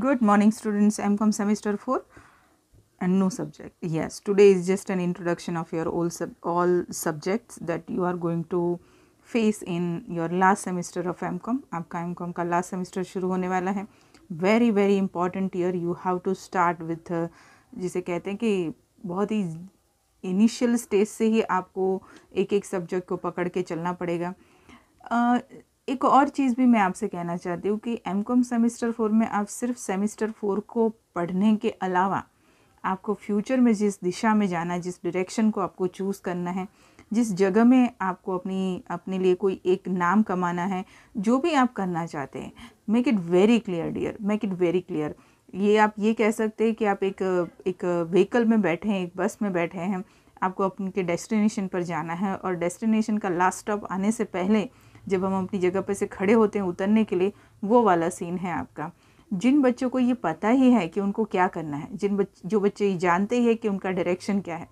Good morning students M Com semester four and no subject yes today is just an introduction of your all सब all subjects that you are going to face in your last semester of M Com आपका M Com का last semester शुरू होने वाला है very very important year you have to start with जिसे कहते हैं कि बहुत ही इनिशियल स्टेज से ही आपको एक एक सब्जेक्ट को पकड़ के चलना पड़ेगा uh, एक और चीज़ भी मैं आपसे कहना चाहती हूँ कि एम कॉम सेमिस्टर फोर में आप सिर्फ सेमिस्टर फोर को पढ़ने के अलावा आपको फ्यूचर में जिस दिशा में जाना है जिस डायरेक्शन को आपको चूज़ करना है जिस जगह में आपको अपनी अपने लिए कोई एक नाम कमाना है जो भी आप करना चाहते हैं make it very clear dear make it very clear ये आप ये कह सकते हैं कि आप एक एक व्हीकल में बैठे हैं एक बस में बैठे हैं आपको अपने डेस्टिनेशन पर जाना है और डेस्टिनेशन का लास्ट स्टॉप आने से पहले जब हम अपनी जगह पर से खड़े होते हैं उतरने के लिए वो वाला सीन है आपका जिन बच्चों को ये पता ही है कि उनको क्या करना है जिन बच जो बच्चे ये जानते ही है कि उनका डायरेक्शन क्या है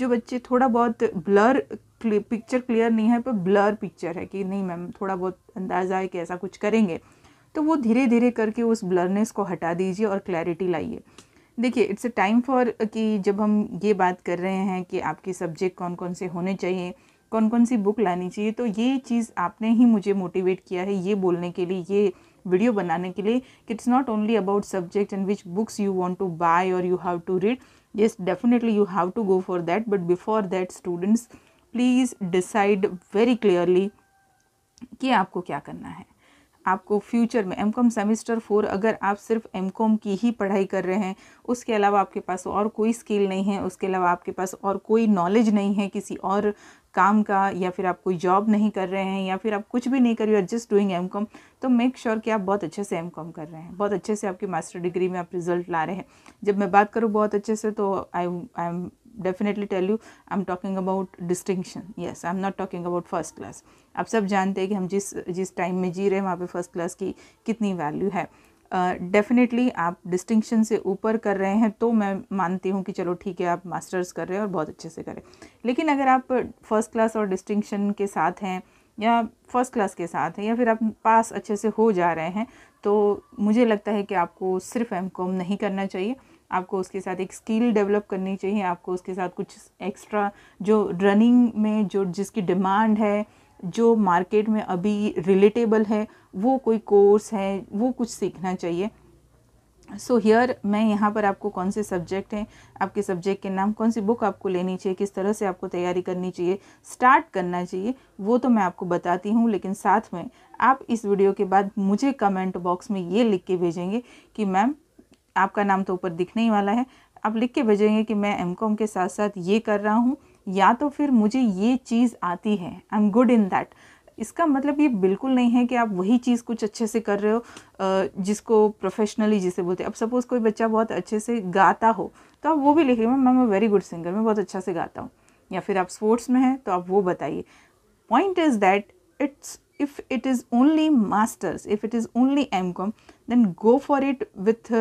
जो बच्चे थोड़ा बहुत ब्लर पिक्चर क्लियर नहीं है पर ब्लर पिक्चर है कि नहीं मैम थोड़ा बहुत अंदाज़ा है कि ऐसा कुछ करेंगे तो वो धीरे धीरे करके उस ब्लरनेस को हटा दीजिए और क्लैरिटी लाइए देखिए इट्स अ टाइम फॉर कि जब हम ये बात कर रहे हैं कि आपके सब्जेक्ट कौन कौन से होने चाहिए कौन कौन सी बुक लानी चाहिए तो ये चीज़ आपने ही मुझे मोटिवेट किया है ये बोलने के लिए ये वीडियो बनाने के लिए कि it's not only about subject and which books you want to buy और you have to read yes definitely you have to go for that but before that students please decide very clearly कि आपको क्या करना है आपको future में M Com semester four अगर आप सिर्फ एम कॉम की ही पढ़ाई कर रहे हैं उसके अलावा आपके पास और कोई स्किल नहीं है उसके अलावा आपके पास और कोई नॉलेज नहीं है किसी और काम का या फिर आप कोई जॉब नहीं कर रहे हैं या फिर आप कुछ भी नहीं कर रहे हो जस्ट डूइंग एम कॉम तो मेक श्योर sure कि आप बहुत अच्छे से एम कॉम कर रहे हैं बहुत अच्छे से आपकी मास्टर डिग्री में आप रिजल्ट ला रहे हैं जब मैं बात करूँ बहुत अच्छे से तो I I am definitely tell you I am talking about distinction yes I am not talking about first class आप सब जानते हैं कि हम जिस जिस टाइम में जी रहे हैं वहाँ पर फर्स्ट क्लास की कितनी वैल्यू है डेफिनेटली uh, आप डिस्टिंक्शन से ऊपर कर रहे हैं तो मैं मानती हूँ कि चलो ठीक है आप मास्टर्स कर रहे हैं और बहुत अच्छे से करें लेकिन अगर आप फर्स्ट क्लास और डिस्टिंक्शन के साथ हैं या फर्स्ट क्लास के साथ हैं या फिर आप पास अच्छे से हो जा रहे हैं तो मुझे लगता है कि आपको सिर्फ एम कॉम नहीं करना चाहिए आपको उसके साथ एक स्किल डेवलप करनी चाहिए आपको उसके साथ कुछ एक्स्ट्रा जो रनिंग में जो जिसकी डिमांड है जो मार्केट में अभी रिलेटेबल है वो कोई कोर्स है वो कुछ सीखना चाहिए सो so हियर मैं यहाँ पर आपको कौन से सब्जेक्ट हैं आपके सब्जेक्ट के नाम कौन सी बुक आपको लेनी चाहिए किस तरह से आपको तैयारी करनी चाहिए स्टार्ट करना चाहिए वो तो मैं आपको बताती हूँ लेकिन साथ में आप इस वीडियो के बाद मुझे कमेंट बॉक्स में ये लिख के भेजेंगे कि मैम आपका नाम तो ऊपर दिखने ही वाला है आप लिख के भेजेंगे कि मैं एम के साथ साथ ये कर रहा हूँ या तो फिर मुझे ये चीज़ आती है I am good in that इसका मतलब ये बिल्कुल नहीं है कि आप वही चीज़ कुछ अच्छे से कर रहे हो जिसको प्रोफेशनली जिसे बोलते हैं अब सपोज़ कोई बच्चा बहुत अच्छे से गाता हो तो आप वो भी लिख रहे हो मैम मैं वेरी गुड सिंगर मैं बहुत अच्छा से गाता हूँ या फिर आप स्पोर्ट्स में हैं तो आप वो बताइए point is that it's if it is only masters if it is only M Com then go for it with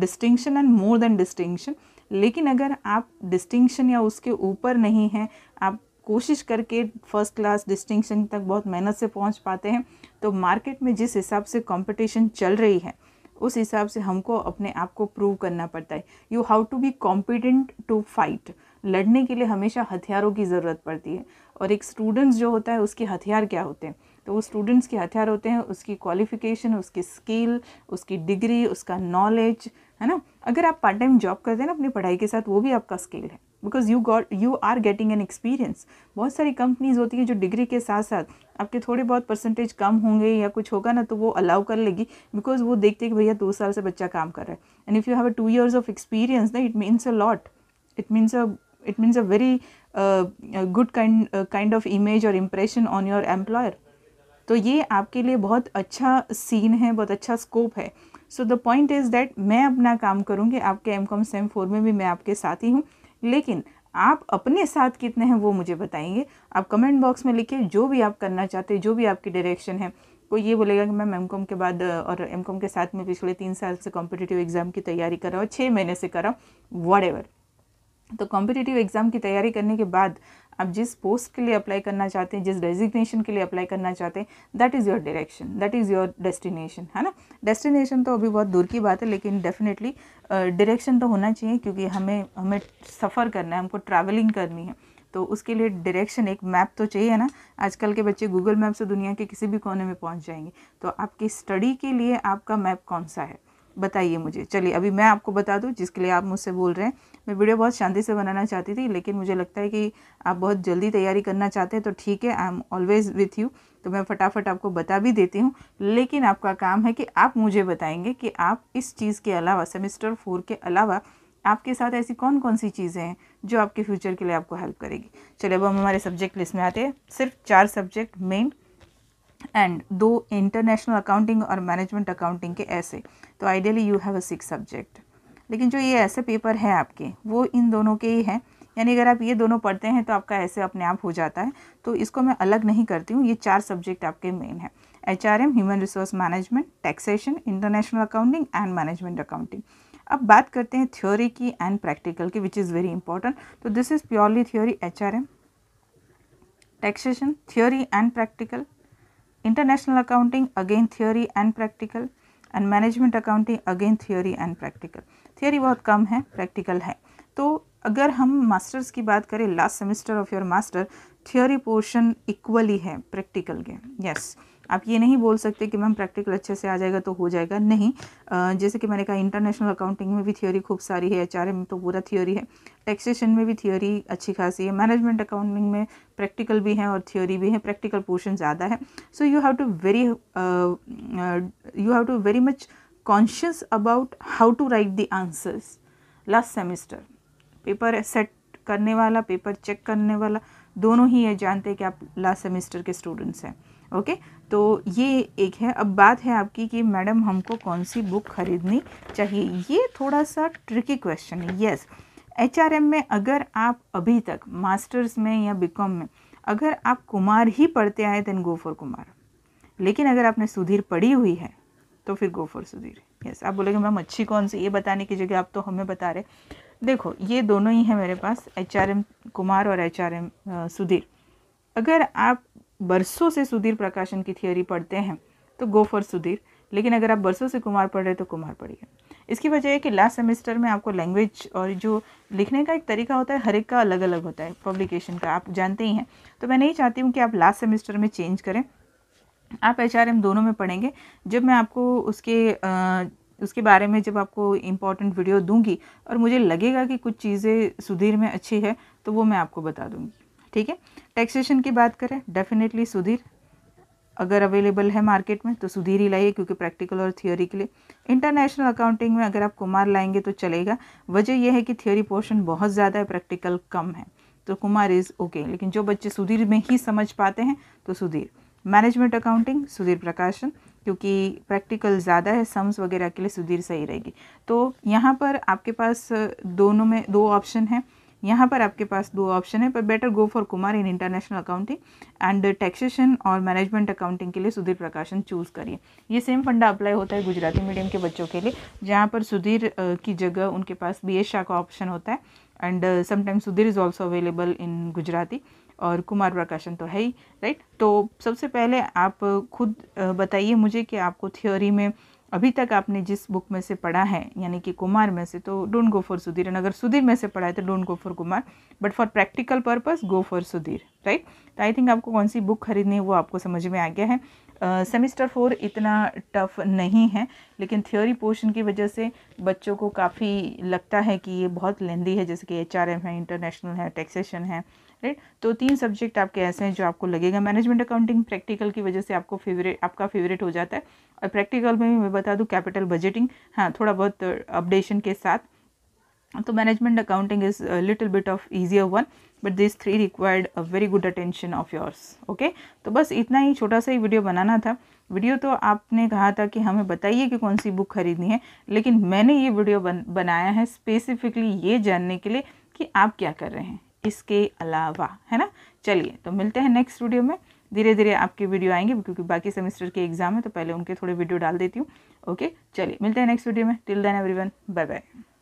distinction and more than distinction लेकिन अगर आप डिस्टिंक्शन या उसके ऊपर नहीं हैं आप कोशिश करके फर्स्ट क्लास डिस्टिंक्शन तक बहुत मेहनत से पहुंच पाते हैं तो मार्केट में जिस हिसाब से कंपटीशन चल रही है उस हिसाब से हमको अपने आप को प्रूव करना पड़ता है you have to be competent to fight लड़ने के लिए हमेशा हथियारों की ज़रूरत पड़ती है और एक स्टूडेंट्स जो होता है उसके हथियार क्या होते हैं तो वो स्टूडेंट्स के हथियार होते हैं उसकी क्वालिफिकेशन उसकी स्किल उसकी डिग्री उसका नॉलेज है ना अगर आप पार्ट टाइम जॉब करते हैं ना अपनी पढ़ाई के साथ वो भी आपका स्किल है because you got you are getting an experience बहुत सारी कंपनीज होती हैं जो डिग्री के साथ साथ आपके थोड़े बहुत परसेंटेज कम होंगे या कुछ होगा ना तो वो अलाउ कर लेगी बिकॉज वो देखते कि भैया दो साल से बच्चा काम कर रहा है and if you have a two years of experience ना it means a lot it means a it means a very good kind kind of image और इम्प्रेशन ऑन योर एम्प्लॉयर तो ये आपके लिए बहुत अच्छा सीन है बहुत अच्छा स्कोप है so the point is that मैं अपना काम करूँगी आपके एम कॉम सेम फोर में भी मैं आपके साथ ही हूँ लेकिन आप अपने साथ कितने हैं वो मुझे बताएंगे आप कमेंट बॉक्स में लिखिए जो भी आप करना चाहते हैं जो भी आपकी डायरेक्शन है कोई ये बोलेगा कि मैम एम कॉम के बाद और एम कॉम के साथ में पिछले तीन साल से कॉम्पिटिटिव एग्ज़ाम की तैयारी कर रहा हूँ छः महीने से कर रहा हूँ वॉट एवर तो कॉम्पिटिटिव एग्ज़ाम की तैयारी करने के बाद आप जिस पोस्ट के लिए अप्लाई करना चाहते हैं जिस डेजिग्नेशन के लिए अप्लाई करना चाहते हैं that is your direction that is your destination है ना डेस्टिनेशन तो अभी बहुत दूर की बात है लेकिन डेफिनेटली डायरेक्शन तो होना चाहिए क्योंकि हमें हमें सफ़र करना है हमको ट्रैवलिंग करनी है तो उसके लिए डायरेक्शन एक मैप तो चाहिए ना आजकल के बच्चे गूगल मैप से दुनिया के किसी भी कोने में पहुंच जाएंगे तो आपकी स्टडी के लिए आपका मैप कौन सा है बताइए मुझे चलिए अभी मैं आपको बता दूँ जिसके लिए आप मुझसे बोल रहे हैं मैं वीडियो बहुत शांति से बनाना चाहती थी लेकिन मुझे लगता है कि आप बहुत जल्दी तैयारी करना चाहते हैं तो ठीक है I am always with you तो मैं फटाफट आपको बता भी देती हूँ लेकिन आपका काम है कि आप मुझे बताएंगे कि आप इस चीज़ के अलावा सेमिस्टर फोर के अलावा आपके साथ ऐसी कौन कौन सी चीज़ें हैं जो आपके फ्यूचर के लिए आपको हेल्प करेगी चलिए अब हम हमारे सब्जेक्ट लिस्ट में आते हैं सिर्फ चार सब्जेक्ट मेन एंड दो इंटरनेशनल अकाउंटिंग और मैनेजमेंट अकाउंटिंग के ऐसे तो ideally you have a six subject लेकिन जो ये ऐसे पेपर हैं आपके वो इन दोनों के ही हैं यानी अगर आप ये दोनों पढ़ते हैं तो आपका ऐसे अपने आप हो जाता है तो इसको मैं अलग नहीं करती हूँ ये चार सब्जेक्ट आपके मेन हैं H R M human resource management taxation international accounting and management accounting अब बात करते हैं थ्योरी की एंड प्रैक्टिकल की विच इज़ वेरी इंपॉर्टेंट तो this is purely theory H R M taxation theory and practical international accounting again theory and practical and management accounting again theory and practical theory बहुत कम है practical है तो अगर हम masters की बात करें last semester of your master theory portion equally है प्रैक्टिकल के यस yes. आप ये नहीं बोल सकते कि मैम प्रैक्टिकल अच्छे से आ जाएगा तो हो जाएगा नहीं जैसे कि मैंने कहा इंटरनेशनल अकाउंटिंग में भी थियोरी खूब सारी है एच में तो पूरा थियोरी है टैक्सेशन में भी थियोरी अच्छी खासी है मैनेजमेंट अकाउंटिंग में प्रैक्टिकल भी है और थियोरी भी है प्रैक्टिकल पोर्शन ज़्यादा है so you have to very you have to very much conscious about how to write the answers last semester paper set करने वाला पेपर चेक करने वाला दोनों ही ये जानते हैं कि आप लास्ट सेमेस्टर के स्टूडेंट्स हैं ओके तो ये एक है अब बात है आपकी कि मैडम हमको कौन सी बुक खरीदनी चाहिए ये थोड़ा सा ट्रिकी क्वेश्चन है यस एच में अगर आप अभी तक मास्टर्स में या बी में अगर आप कुमार ही पढ़ते आए देन गो फॉर कुमार लेकिन अगर आपने सुधीर पढ़ी हुई है तो फिर go for Sudhir yes yes, आप बोलेंगे मैम अच्छी कौन सी ये बताने की जगह आप तो हमें बता रहे देखो ये दोनों ही हैं मेरे पास एच आर एम कुमार और एच आर एम सुधीर अगर आप बरसों से सुधीर प्रकाशन की थियोरी पढ़ते हैं तो गो फॉर सुधीर लेकिन अगर आप बरसों से कुमार पढ़ रहे हैं तो कुमार पढ़िए इसकी वजह है कि लास्ट सेमेस्टर में आपको लैंग्वेज और जो लिखने का एक तरीका होता है हर एक का अलग अलग होता है पब्लिकेशन का आप जानते ही हैं तो मैं नहीं चाहती हूँ कि आप लास्ट सेमेस्टर में चेंज करें आप एच दोनों में पढ़ेंगे जब मैं आपको उसके उसके बारे में जब आपको इम्पॉर्टेंट वीडियो दूंगी और मुझे लगेगा कि कुछ चीज़ें सुधीर में अच्छी है तो वो मैं आपको बता दूंगी ठीक है टैक्सेशन की बात करें डेफिनेटली सुधीर अगर अवेलेबल है मार्केट में तो सुधीर ही लाइए क्योंकि प्रैक्टिकल और थियोरी के लिए इंटरनेशनल अकाउंटिंग में अगर आप कुमार लाएंगे तो चलेगा वजह यह है कि थियोरी पोर्शन बहुत ज़्यादा है प्रैक्टिकल कम है तो कुमार इज़ ओके लेकिन जो बच्चे सुधीर में ही समझ पाते हैं तो सुधीर मैनेजमेंट अकाउंटिंग सुधीर प्रकाशन क्योंकि प्रैक्टिकल ज़्यादा है सम्स वगैरह के लिए सुधीर सही रहेगी तो यहाँ पर आपके पास दोनों में दो ऑप्शन है यहाँ पर आपके पास दो ऑप्शन है पर better go for Kumar in international accounting and taxation और मैनेजमेंट अकाउंटिंग के लिए सुधीर प्रकाशन चूज़ करिए ये सेम फंडा अप्लाई होता है गुजराती मीडियम के बच्चों के लिए जहाँ पर सुधीर की जगह उनके पास बी एस शाह का ऑप्शन होता है and sometimes Sudhir is also available in Gujarati और कुमार प्रकाशन तो है ही राइट तो सबसे पहले आप खुद बताइए मुझे कि आपको थ्योरी में अभी तक आपने जिस बुक में से पढ़ा है यानी कि कुमार में से तो don't go for Sudhir and अगर सुधीर में से पढ़ा है तो don't go for Kumar but for practical purpose go for Sudhir right तो आई थिंक आपको कौन सी बुक खरीदनी है वो आपको समझ में आ गया है सेमिस्टर uh, फोर इतना टफ नहीं है लेकिन थ्योरी पोर्शन की वजह से बच्चों को काफ़ी लगता है कि ये बहुत लेंदी है जैसे कि एच है इंटरनेशनल है टैक्सेशन है राइट तो तीन सब्जेक्ट आपके ऐसे हैं जो आपको लगेगा मैनेजमेंट अकाउंटिंग प्रैक्टिकल की वजह से आपको फेवरेट आपका फेवरेट हो जाता है और प्रैक्टिकल में भी मैं बता दूँ कैपिटल बजटिंग हाँ थोड़ा बहुत अपडेशन के साथ तो management accounting is little bit of easier one but this three required a very good attention of yours okay तो बस इतना ही छोटा सा ही वीडियो बनाना था वीडियो तो आपने कहा था कि हमें बताइए कि कौन सी बुक खरीदनी है लेकिन मैंने ये वीडियो बन, बनाया है स्पेसिफिकली ये जानने के लिए कि आप क्या कर रहे हैं इसके अलावा है ना चलिए तो मिलते हैं नेक्स्ट वीडियो में धीरे धीरे आपके वीडियो आएंगे क्योंकि बाकी सेमेस्टर के एग्जाम है तो पहले उनके थोड़े वीडियो डाल देती हूँ ओके चलिए मिलते हैं नेक्स्ट वीडियो में till then everyone bye bye